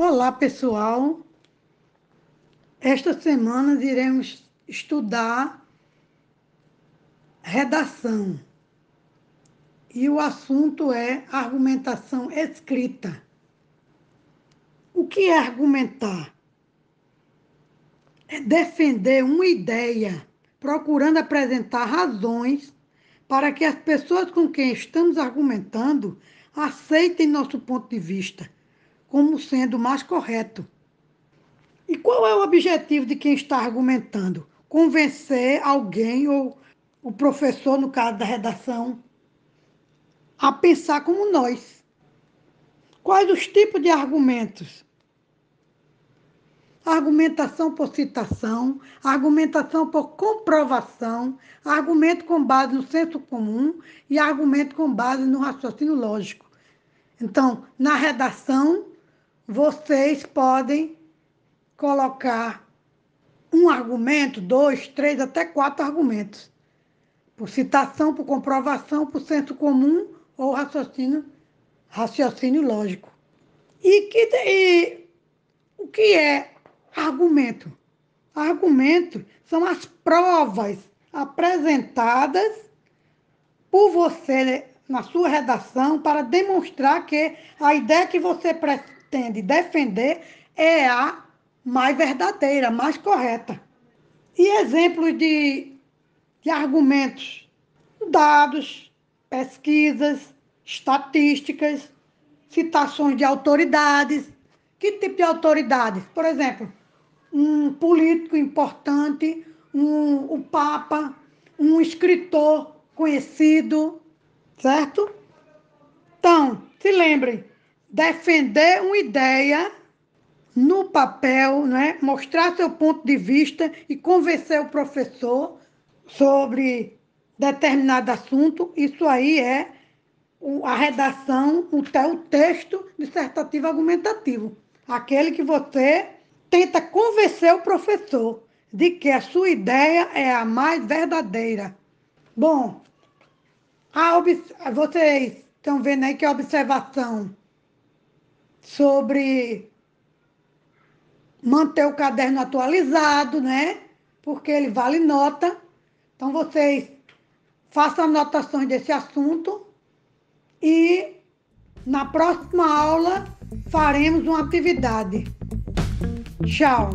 Olá, pessoal. Esta semana iremos estudar redação. E o assunto é argumentação escrita. O que é argumentar? É defender uma ideia, procurando apresentar razões para que as pessoas com quem estamos argumentando aceitem nosso ponto de vista como sendo mais correto. E qual é o objetivo de quem está argumentando? Convencer alguém ou o professor, no caso da redação, a pensar como nós. Quais os tipos de argumentos? Argumentação por citação, argumentação por comprovação, argumento com base no senso comum e argumento com base no raciocínio lógico. Então, na redação, vocês podem colocar um argumento, dois, três, até quatro argumentos. Por citação, por comprovação, por senso comum ou raciocínio, raciocínio lógico. E, que, e o que é argumento? Argumento são as provas apresentadas por você na sua redação para demonstrar que a ideia que você pretende defender é a mais verdadeira, mais correta. E exemplos de, de argumentos, dados, pesquisas, estatísticas, citações de autoridades. Que tipo de autoridades? Por exemplo, um político importante, um, o Papa, um escritor conhecido, certo? Então, se lembrem, defender uma ideia no papel, né? mostrar seu ponto de vista e convencer o professor sobre determinado assunto, isso aí é a redação, o texto dissertativo argumentativo. Aquele que você tenta convencer o professor de que a sua ideia é a mais verdadeira. Bom, a vocês estão vendo aí que a observação sobre manter o caderno atualizado, né? Porque ele vale nota. Então vocês façam anotações desse assunto e na próxima aula faremos uma atividade. Tchau!